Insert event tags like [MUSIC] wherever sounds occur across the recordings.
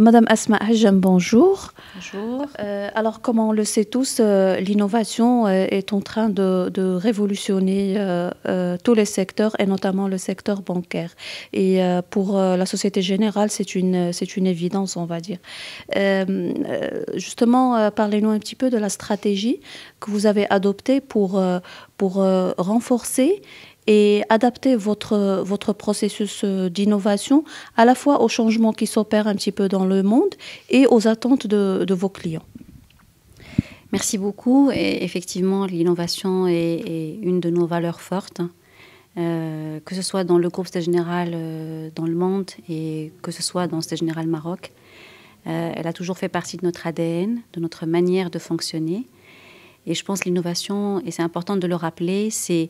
Madame Asma Hajjam, bonjour. Bonjour. Euh, alors, comme on le sait tous, euh, l'innovation euh, est en train de, de révolutionner tous les secteurs et notamment le secteur bancaire. Et pour la société générale, c'est une, c'est une évidence, on va dire. justement, parlez-nous un petit peu de la stratégie que vous avez adoptée pour, pour renforcer et adapter votre, votre processus euh, d'innovation à la fois aux changements qui s'opèrent un petit peu dans le monde et aux attentes de, de vos clients. Merci beaucoup. Et effectivement, l'innovation est, une de nos valeurs fortes, hein. euh, que ce soit dans le groupe Stade Général euh, dans le monde et que ce soit dans Stade Général Maroc. elle a toujours fait partie de notre ADN, de notre manière de fonctionner. Et je pense l'innovation, et c'est important de le rappeler, c'est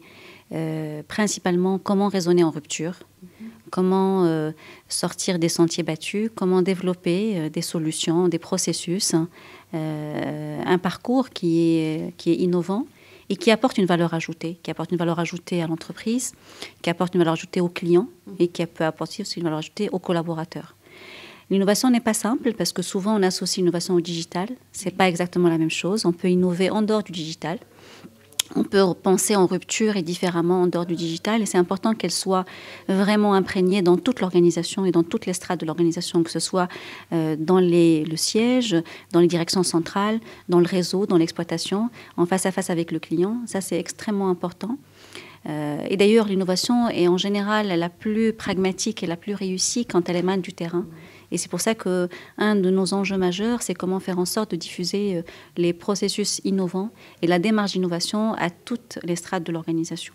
euh, principalement comment raisonner en rupture, comment euh, sortir des sentiers battus, comment développer euh, des solutions, des processus, hein. un parcours qui est, innovant et qui apporte une valeur ajoutée, qui apporte une valeur ajoutée à l'entreprise, qui apporte une valeur ajoutée aux clients et qui peut apporter aussi une valeur ajoutée aux collaborateurs. L'innovation n'est pas simple parce que souvent on associe l'innovation au digital. C'est pas exactement la même chose. On peut innover en dehors du digital on peut penser en rupture et différemment en dehors du digital. Et c'est important qu'elle soit vraiment imprégnée dans toute l'organisation et dans toutes les strates de l'organisation, que ce soit euh, dans le siège, dans les directions centrales, dans le réseau, dans l'exploitation, en face à face avec le client. Ça, c'est extrêmement important. Euh, et d'ailleurs, l'innovation est en général la plus pragmatique et la plus réussie quand elle émane du terrain. Et c'est pour ça que un de nos enjeux majeurs, c'est comment faire en sorte de diffuser euh, les processus innovants et la démarche d'innovation à toutes les strates de l'organisation.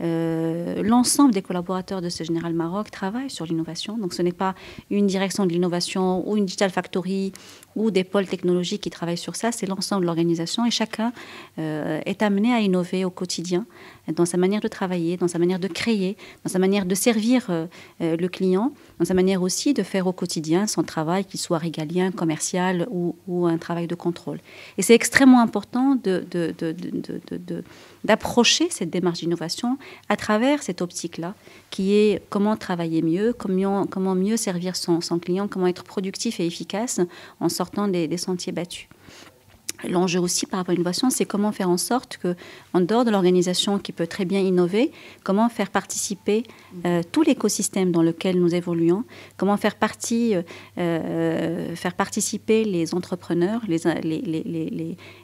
Euh, l'ensemble des collaborateurs de ce Général Maroc travaillent sur l'innovation. Donc ce n'est pas une direction de l'innovation ou une digital factory ou des pôles technologiques qui travaillent sur ça, c'est l'ensemble de l'organisation et chacun euh, est amené à innover au quotidien dans sa manière de travailler, dans sa manière de créer, dans sa manière de servir euh, le client, dans sa manière aussi de faire au quotidien son travail, qu'il soit régalien, commercial ou, un travail de contrôle. Et c'est extrêmement important d'approcher de, de, cette démarche d'innovation à travers cette optique-là, qui est comment travailler mieux, comment, mieux servir son, client, comment être productif et efficace en sortant des sentiers battus. L'enjeu aussi par rapport à l'innovation, c'est comment faire en sorte que, en dehors de l'organisation qui peut très bien innover, comment faire participer euh, tout l'écosystème dans lequel nous évoluons, comment faire, partie, euh, euh, faire participer les entrepreneurs, les, les,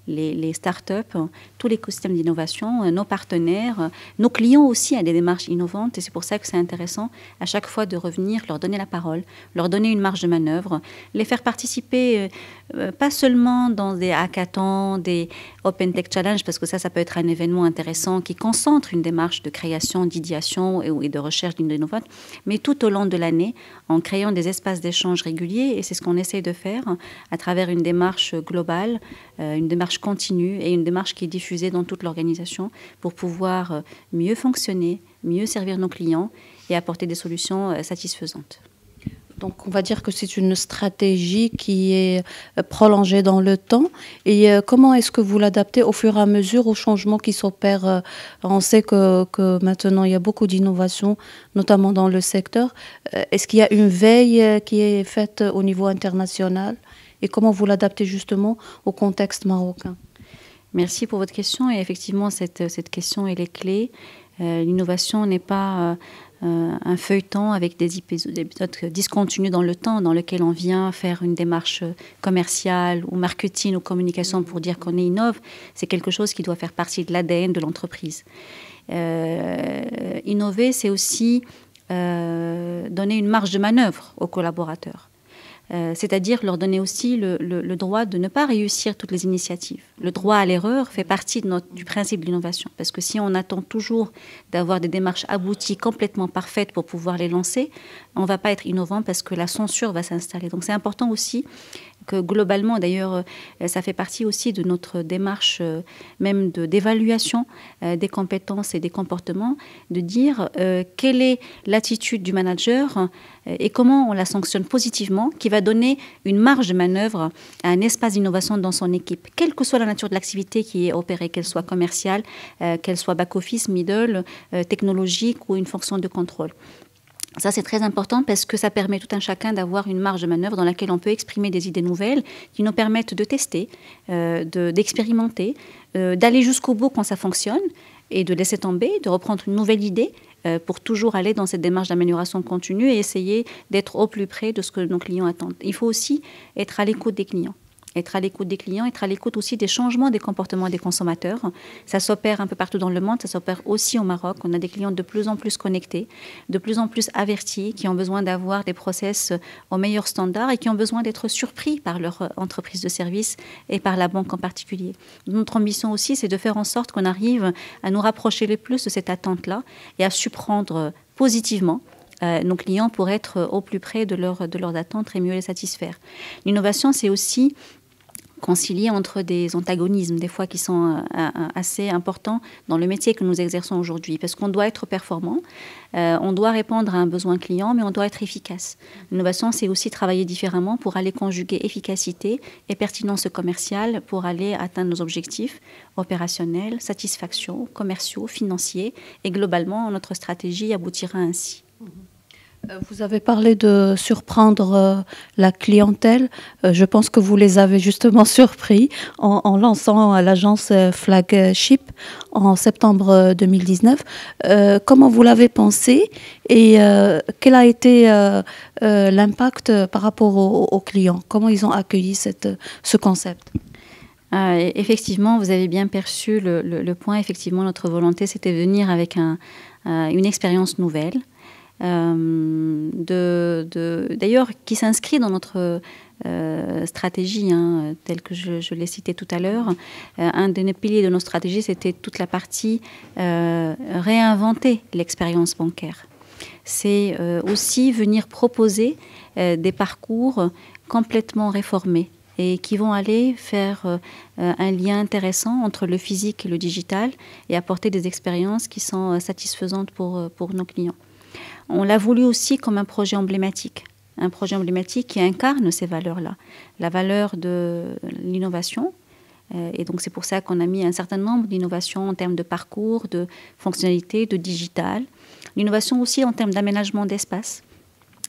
les, startups, tout l'écosystème d'innovation, nos partenaires, nos clients aussi à des démarches innovantes. Et c'est pour ça que c'est intéressant à chaque fois de revenir, leur donner la parole, leur donner une marge de manœuvre, les faire participer pas seulement dans des des Open Tech Challenge, parce que ça, ça peut être un événement intéressant qui concentre une démarche de création, d'idiation et, de recherche d'une votes mais tout au long de l'année, en créant des espaces d'échange réguliers, et c'est ce qu'on essaye de faire à travers une démarche globale, euh, une démarche continue et une démarche qui est diffusée dans toute l'organisation pour pouvoir euh, mieux fonctionner, mieux servir nos clients et apporter des solutions euh, satisfaisantes donc on va dire que c'est une stratégie qui est euh, prolongée dans le temps. Et euh, comment est-ce que vous l'adaptez au fur et à mesure aux changements qui s'opèrent euh, On sait que, maintenant il y a beaucoup d'innovations, notamment dans le secteur. Est-ce qu'il y a une veille qui est faite au niveau international Et comment vous l'adaptez justement au contexte marocain Merci pour votre question. Et effectivement, cette, question, est est clé. L'innovation n'est pas euh, un feuilleton avec des épisodes discontinus dans le temps, dans lequel on vient faire une démarche commerciale ou marketing ou communication pour dire qu'on est innove, c'est quelque chose qui doit faire partie de l'ADN de l'entreprise. Euh, innover, c'est aussi euh, donner une marge de manœuvre aux collaborateurs. Euh, c'est-à-dire leur donner aussi le, droit de ne pas réussir toutes les initiatives. Le droit à l'erreur fait partie du principe de l'innovation, parce que si on attend toujours d'avoir des démarches abouties, complètement parfaites pour pouvoir les lancer, on ne va pas être innovant parce que la censure va s'installer. Donc c'est important aussi que globalement, d'ailleurs, euh, ça fait partie aussi de notre démarche euh, même d'évaluation euh, des compétences et des comportements, de dire quelle est l'attitude du manager et comment on la sanctionne positivement, qui va donner une marge de manœuvre à un espace d'innovation dans son équipe, quelle que soit la nature de l'activité qui est opérée, qu'elle soit commerciale, qu'elle soit back-office, middle, technologique ou une fonction de contrôle. Ça, c'est très important parce que ça permet tout un chacun d'avoir une marge de manœuvre dans laquelle on peut exprimer des idées nouvelles qui nous permettent de tester, euh, d'expérimenter, euh, d'aller jusqu'au bout quand ça fonctionne et de laisser tomber, de reprendre une nouvelle idée euh, pour toujours aller dans cette démarche d'amélioration continue et essayer d'être au plus près de ce que nos clients attendent. Il faut aussi être à l'écoute des clients être à l'écoute des clients, être à l'écoute aussi des changements des comportements des consommateurs. Ça s'opère un peu partout dans le monde, ça s'opère aussi au Maroc. On a des clients de plus en plus connectés, de plus en plus avertis, qui ont besoin d'avoir des process au meilleur standard et qui ont besoin d'être surpris par leur entreprise de service et par la banque en particulier. Notre ambition aussi, c'est de faire en sorte qu'on arrive à nous rapprocher le plus de cette attente-là et à surprendre positivement euh, nos clients pour être au plus près de, de leurs attentes et mieux les satisfaire. L'innovation, c'est aussi concilier entre des antagonismes, des fois qui sont euh, euh, assez importants dans le métier que nous exerçons aujourd'hui, parce qu'on doit être performant, euh, on doit répondre à un besoin client, mais on doit être efficace. L'innovation, c'est aussi travailler différemment pour aller conjuguer efficacité et pertinence commerciale pour aller atteindre nos objectifs opérationnels, satisfaction, commerciaux, financiers, et globalement, notre stratégie aboutira ainsi. Mm-hmm. Euh, vous avez parlé de surprendre euh, la clientèle. Euh, je pense que vous les avez justement [LAUGHS] surpris en, lançant l'agence Flagship en septembre 2019. comment vous l'avez pensé et quel a été l'impact par rapport aux, clients Comment ils ont accueilli ce concept e-, effectivement, vous avez bien perçu le, point. Effectivement, notre volonté, c'était de venir avec une expérience nouvelle, euh, de, d'ailleurs qui s'inscrit dans notre euh, stratégie, hein, telle que je, l'ai citée tout à l'heure. Euh, un des piliers de notre stratégie c'était toute la partie réinventer l'expérience bancaire. C'est aussi venir proposer des parcours complètement réformés et qui vont aller faire un lien intéressant entre le physique et le digital et apporter des expériences qui sont satisfaisantes pour nos clients on l'a voulu aussi comme un projet emblématique, un projet emblématique qui incarne ces valeurs-là, la valeur de l'innovation. Euh, et donc c'est pour ça qu'on a mis un certain nombre d'innovations en termes de parcours, de fonctionnalités, de digital. L'innovation aussi en termes d'aménagement d'espace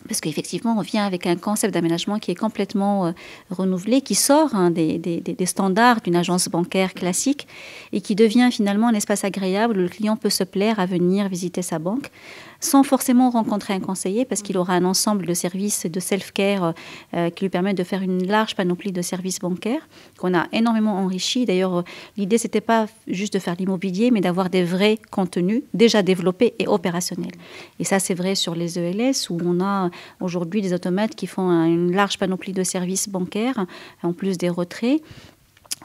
parce qu'effectivement, on vient avec un concept d'aménagement qui est complètement euh, renouvelé, qui sort hein, des, standards d'une agence bancaire classique et qui devient finalement un espace agréable où le client peut se plaire à venir visiter sa banque sans forcément rencontrer un conseiller parce qu'il aura un ensemble de services de self-care euh, euh, qui lui permettent de faire une large panoplie de services bancaires qu'on a énormément enrichi. D'ailleurs, euh, l'idée, n'était pas juste de faire l'immobilier, mais d'avoir des vrais contenus déjà développés et opérationnels. Et ça, c'est vrai sur les ELS où on a aujourd'hui des automates qui font une large panoplie de services bancaires, en plus des retraits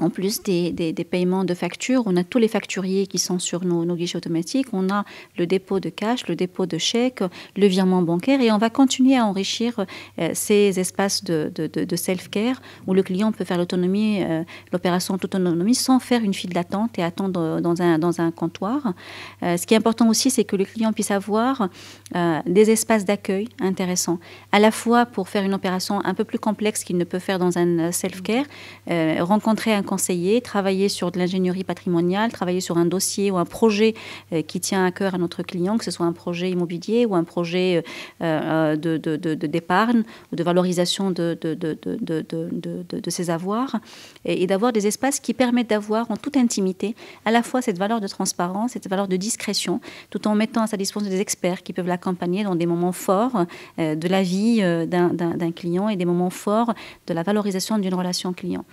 en plus des, des, paiements de factures, on a tous les facturiers qui sont sur nos, nos, guichets automatiques, on a le dépôt de cash, le dépôt de chèques, le virement bancaire, et on va continuer à enrichir euh, ces espaces de, de, self-care où le client peut faire l'autonomie, euh, l'opération d'autonomie sans faire une file d'attente et attendre dans un, dans un comptoir. Euh, ce qui est important aussi, c'est que le client puisse avoir des espaces d'accueil intéressants, à la fois pour faire une opération un peu plus complexe qu'il ne peut faire dans un self-care, rencontrer un conseiller, travailler sur de l'ingénierie patrimoniale, travailler sur un dossier ou un projet euh, qui tient à cœur à notre client, que ce soit un projet immobilier ou un projet d'épargne euh, euh, de, de, de, ou de valorisation de, de, ses avoirs, et, et d'avoir des espaces qui permettent d'avoir en toute intimité à la fois cette valeur de transparence, cette valeur de discrétion, tout en mettant à sa disposition des experts qui peuvent l'accompagner dans des moments forts de la vie d'un client et des moments forts de la valorisation d'une relation client.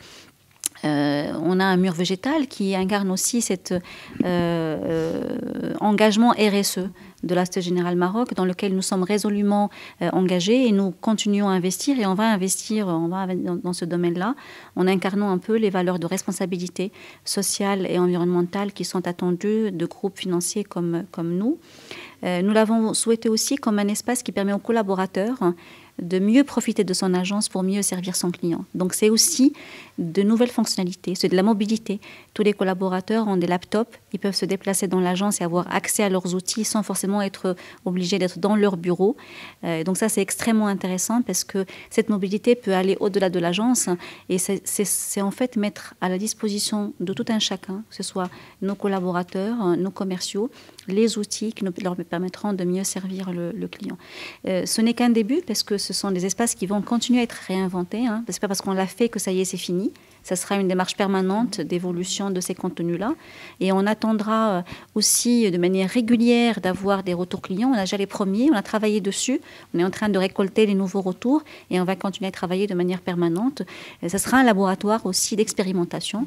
Euh, on a un mur végétal qui incarne aussi cet euh, euh, engagement RSE de Ste Général Maroc, dans lequel nous sommes résolument engagés et nous continuons à investir et on va investir on va dans, ce domaine-là en incarnant un peu les valeurs de responsabilité sociale et environnementale qui sont attendues de groupes financiers comme, comme nous. nous l'avons souhaité aussi comme un espace qui permet aux collaborateurs de mieux profiter de son agence pour mieux servir son client. Donc c'est aussi de nouvelles fonctionnalités, c'est de la mobilité. Tous les collaborateurs ont des laptops, ils peuvent se déplacer dans l'agence et avoir accès à leurs outils sans forcément être obligés d'être dans leur bureau. Euh, donc ça, c'est extrêmement intéressant parce que cette mobilité peut aller au-delà de l'agence et c'est en fait mettre à la disposition de tout un chacun, que ce soit nos collaborateurs, euh, nos commerciaux, les outils qui leur permettront de mieux servir le, client. Euh, ce n'est qu'un début parce que ce sont des espaces qui vont continuer à être réinventés. Hein, parce pas parce qu'on l'a fait que ça y est, c'est fini. Ça sera une démarche permanente d'évolution de ces contenus-là. Et on attendra euh, aussi de manière régulière d'avoir des retours clients. On a déjà les premiers, on a travaillé dessus. On est en train de récolter les nouveaux retours et on va continuer à travailler de manière permanente. Ce ça sera un laboratoire aussi d'expérimentation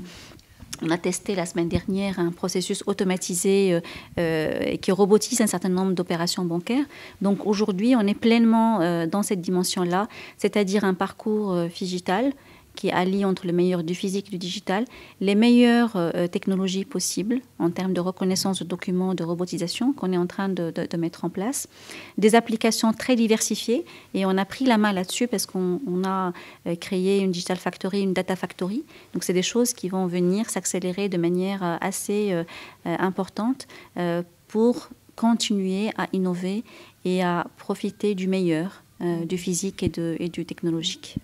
on a testé la semaine dernière un processus automatisé euh, euh, qui robotise un certain nombre d'opérations bancaires. Donc aujourd'hui, on est pleinement dans cette dimension-là, c'est-à-dire un parcours digital qui allie entre le meilleur du physique et du digital, les meilleures euh, technologies possibles en termes de reconnaissance de documents, de robotisation qu'on est en train de, mettre en place, des applications très diversifiées et on a pris la main là-dessus parce qu'on a euh, créé une digital factory, une data factory. Donc c'est des choses qui vont venir s'accélérer de manière euh, assez importante pour continuer à innover et à profiter du meilleur, du physique et, de, et du technologique.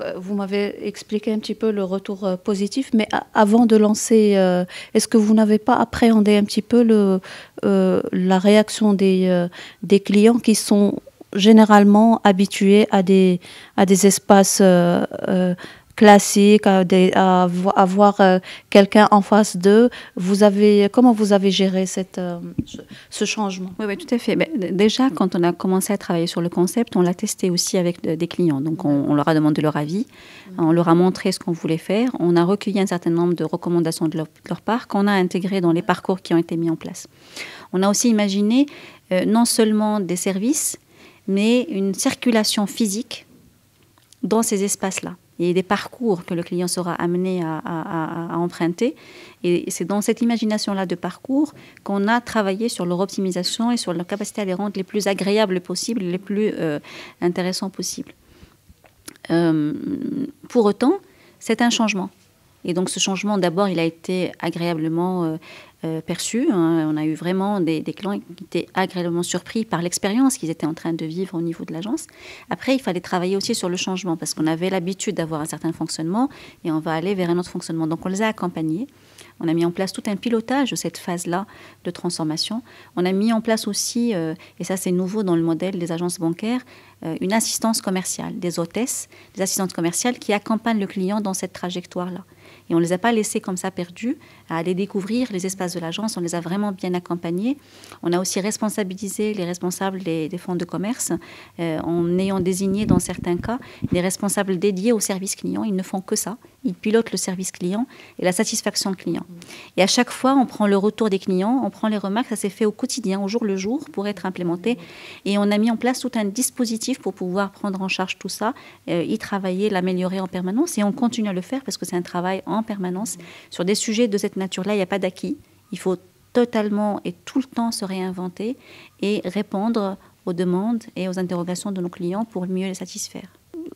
Euh, vous m'avez expliqué un petit peu le retour euh, positif, mais avant de lancer, euh, est-ce que vous n'avez pas appréhendé un petit peu le, la réaction des, des clients qui sont généralement habitués à des, à des espaces classique, à, avoir euh, quelqu'un en face d'eux. Vous avez, comment vous avez géré cette, euh, ce changement oui, tout à fait. Ben, déjà, quand on a commencé à travailler sur le concept, on l'a testé aussi avec des clients. Donc, on, leur a demandé leur avis, on leur a montré ce qu'on voulait faire, on a recueilli un certain nombre de recommandations de leur, part qu'on a intégrées dans les parcours qui ont été mis en place. On a aussi imaginé euh, non seulement des services, mais une circulation physique dans ces espaces-là et des parcours que le client sera amené à, emprunter. Et c'est dans cette imagination-là de parcours qu'on a travaillé sur leur optimisation et sur leur capacité à les rendre les plus agréables possibles, les plus euh, intéressants possibles. Euh, pour autant, c'est un changement. Et donc ce changement, d'abord, il a été agréablement euh, euh, perçu. Hein. On a eu vraiment des, clients qui étaient agréablement surpris par l'expérience qu'ils étaient en train de vivre au niveau de l'agence. Après, il fallait travailler aussi sur le changement parce qu'on avait l'habitude d'avoir un certain fonctionnement et on va aller vers un autre fonctionnement. Donc on les a accompagnés. On a mis en place tout un pilotage de cette phase-là de transformation. On a mis en place aussi, euh, et ça c'est nouveau dans le modèle des agences bancaires, une assistance commerciale, des hôtesses, des assistantes commerciales qui accompagnent le client dans cette trajectoire-là on ne les a pas laissés comme ça perdus à aller découvrir les espaces de l'agence. On les a vraiment bien accompagnés. On a aussi responsabilisé les responsables des, fonds de commerce euh, en ayant désigné dans certains cas des responsables dédiés au service client. Ils ne font que ça. Ils pilotent le service client et la satisfaction client. Et à chaque fois, on prend le retour des clients, on prend les remarques. Ça s'est fait au quotidien, au jour le jour, pour être implémenté. Et on a mis en place tout un dispositif pour pouvoir prendre en charge tout ça, euh, y travailler, l'améliorer en permanence. Et on continue à le faire parce que c'est un travail en permanence. Sur des sujets de cette nature-là, il n'y a pas d'acquis. Il faut totalement et tout le temps se réinventer et répondre aux demandes et aux interrogations de nos clients pour mieux les satisfaire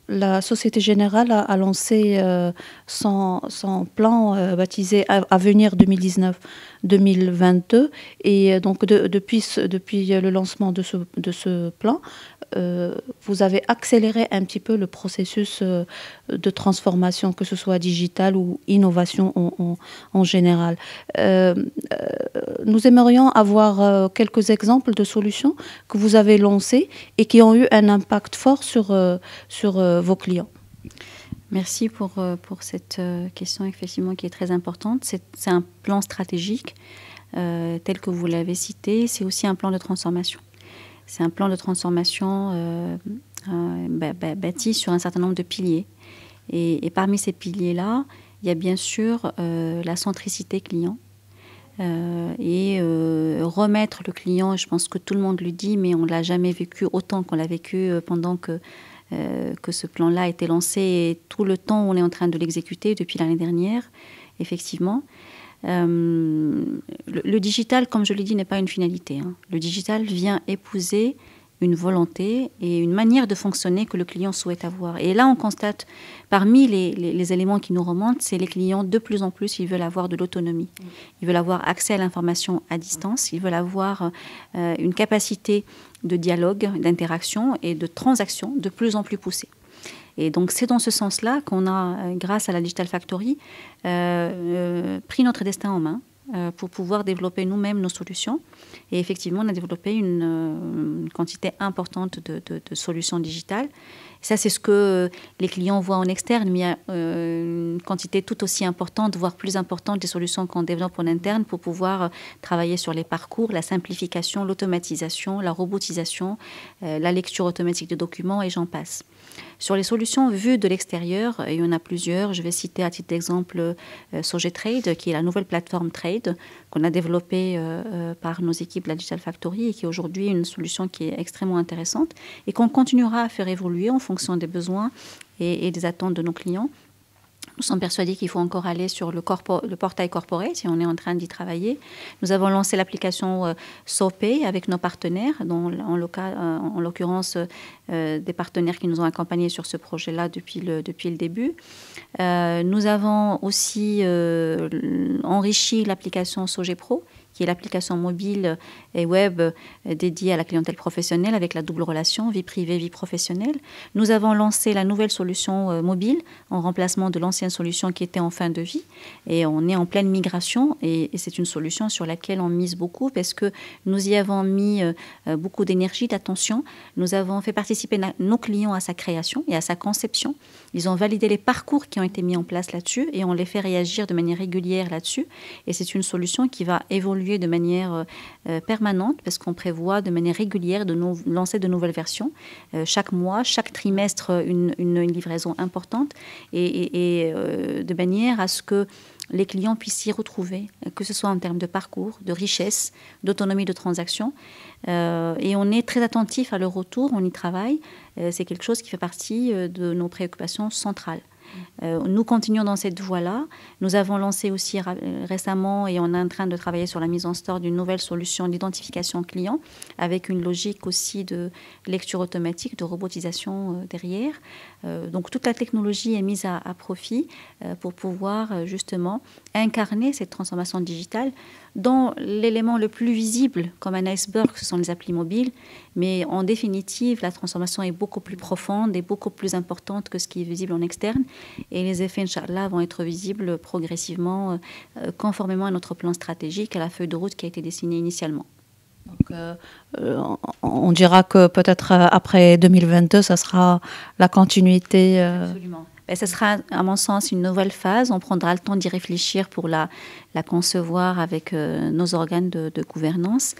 la Société Générale a, lancé euh, son, son plan euh, baptisé Avenir 2019. 2022. Et euh, donc depuis, le lancement de ce, plan, euh, vous avez accéléré un petit peu le processus euh, de transformation, que ce soit digital ou innovation en, général. nous aimerions avoir quelques exemples de solutions que vous avez lancées et qui ont eu un impact fort sur vos clients. Merci pour, euh, pour cette euh, question, effectivement, qui est très importante. C'est un plan stratégique, euh, tel que vous l'avez cité. C'est aussi un plan de transformation. C'est un plan de transformation bâti sur un certain nombre de piliers. Et, et parmi ces piliers-là, il y a bien sûr la centricité client. et remettre le client, je pense que tout le monde le dit, mais on ne l'a jamais vécu autant qu'on l'a vécu pendant que euh, que ce plan-là a été lancé et tout le temps on est en train de l'exécuter depuis l'année dernière, effectivement. Euh, le, digital, comme je l'ai dit, n'est pas une finalité. Hein. Le digital vient épouser une volonté et une manière de fonctionner que le client souhaite avoir. Et là, on constate, parmi les, éléments qui nous remontent, c'est les clients, de plus en plus, ils veulent avoir de l'autonomie. Ils veulent avoir accès à l'information à distance. Ils veulent avoir euh, une capacité de dialogue, d'interaction et de transaction de plus en plus poussée. Et donc c'est dans ce sens-là qu'on a, euh, grâce à la Digital Factory, euh, pris notre destin en main euh, pour pouvoir développer nous-mêmes nos solutions. Et effectivement, on a développé une, euh, quantité importante de, solutions digitales. ça, c'est ce que les clients voient en externe, mais il y a euh, une quantité tout aussi importante, voire plus importante, des solutions qu'on développe en interne pour pouvoir travailler sur les parcours, la simplification, l'automatisation, la robotisation, la lecture automatique de documents et j'en passe. Sur les solutions vues de l'extérieur, il y en a plusieurs. Je vais citer à titre d'exemple SogeTrade, qui est la nouvelle plateforme Trade qu'on a développé euh, euh, par nos équipes de la Digital Factory et qui est aujourd'hui une solution qui est extrêmement intéressante et qu'on continuera à faire évoluer en fonction des besoins et des attentes de nos clients. Nous sommes persuadés qu'il faut encore aller sur le, portail corporé si on est en train d'y travailler. Nous avons lancé l'application euh, avec nos partenaires, dont en, euh, l'occurrence euh, des partenaires qui nous ont accompagnés sur ce projet-là depuis le, début. Euh, nous avons aussi enrichi l'application SOGEPRO qui est l'application mobile et web euh, dédiée à la clientèle professionnelle avec la double relation vie privée, vie professionnelle. Nous avons lancé la nouvelle solution euh, mobile en remplacement de l'ancienne solution qui était en fin de vie et on est en pleine migration et, c'est une solution sur laquelle on mise beaucoup parce que nous y avons mis euh, beaucoup d'énergie, d'attention. Nous avons fait participer nos clients à sa création et à sa conception. Ils ont validé les parcours qui ont été mis en place là-dessus et on les fait réagir de manière régulière là-dessus et c'est une solution qui va évoluer de manière euh, euh, permanente parce qu'on prévoit de manière régulière de lancer de nouvelles versions. Euh, chaque mois, chaque trimestre, une, livraison importante et, de manière à ce que les clients puissent s'y retrouver, que ce soit en termes de parcours, de richesse, d'autonomie de transaction. et on est très attentif à leur retour, on y travaille. c'est quelque chose qui fait partie de nos préoccupations centrales. Euh, nous continuons dans cette voie-là. Nous avons lancé aussi euh, récemment et on est en train de travailler sur la mise en store d'une nouvelle solution d'identification client avec une logique aussi de lecture automatique, de robotisation euh, derrière. Euh, donc toute la technologie est mise à, profit euh, pour pouvoir euh, justement incarner cette transformation digitale dont l'élément le plus visible comme un iceberg, ce sont les applis mobiles. Mais en définitive, la transformation est beaucoup plus profonde et beaucoup plus importante que ce qui est visible en externe. Et les effets, Inch'Allah, vont être visibles progressivement, conformément à notre plan stratégique, à la feuille de route qui a été dessinée initialement. Donc, euh, euh, on dira que peut-être euh, après 2022, ça sera la continuité. Absolument. Et ben, ce sera, à mon sens, une nouvelle phase. On prendra le temps d'y réfléchir pour la la concevoir avec euh, nos organes de, gouvernance.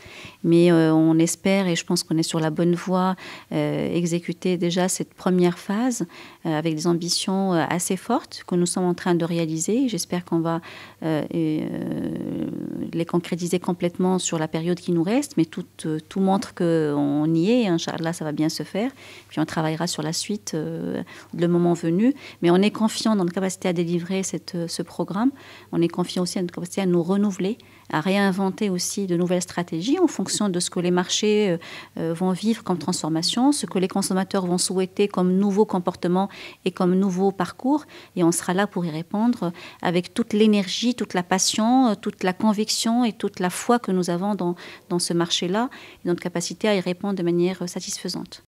Mais euh, on espère, et je pense qu'on est sur la bonne voie, euh, exécuter déjà cette première phase avec des ambitions assez fortes que nous sommes en train de réaliser. J'espère qu'on va les concrétiser complètement sur la période qui nous reste, mais tout, tout montre qu'on y est. Là, ça va bien se faire. Puis on travaillera sur la suite le moment venu. Mais on est confiant dans notre capacité à délivrer cette, ce programme. On est confiant aussi dans notre capacité c'est à nous renouveler, à réinventer aussi de nouvelles stratégies en fonction de ce que les marchés euh, euh, vont vivre comme transformation, ce que les consommateurs vont souhaiter comme nouveau comportement et comme nouveau parcours. Et on sera là pour y répondre avec toute l'énergie, toute la passion, euh, toute la conviction et toute la foi que nous avons dans ce marché-là et notre capacité à y répondre de manière satisfaisante.